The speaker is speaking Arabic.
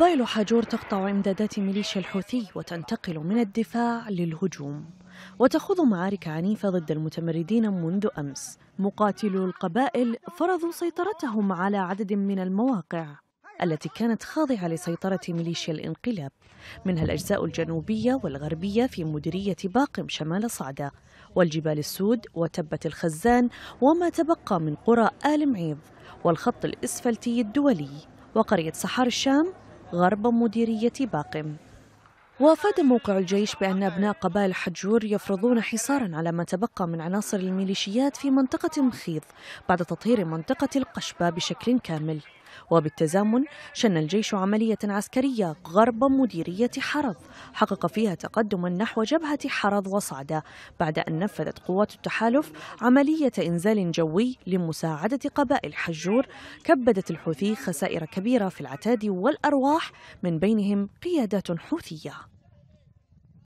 قبائل حاجور تقطع إمدادات ميليشيا الحوثي وتنتقل من الدفاع للهجوم وتخوض معارك عنيفة ضد المتمردين منذ أمس مقاتلو القبائل فرضوا سيطرتهم على عدد من المواقع التي كانت خاضعة لسيطرة ميليشيا الانقلاب منها الأجزاء الجنوبية والغربية في مديرية باقم شمال صعدة والجبال السود وتبة الخزان وما تبقى من قرى آل معيض والخط الإسفلتي الدولي وقرية صحار الشام غرب مديرية باقم وافاد موقع الجيش بأن أبناء قبائل حجور يفرضون حصارا على ما تبقى من عناصر الميليشيات في منطقة مخيض بعد تطهير منطقة القشبة بشكل كامل وبالتزامن شن الجيش عملية عسكرية غرب مديرية حرض حقق فيها تقدما نحو جبهة حرض وصعدة بعد أن نفذت قوات التحالف عملية إنزال جوي لمساعدة قبائل حجور كبدت الحوثي خسائر كبيرة في العتاد والأرواح من بينهم قيادات حوثية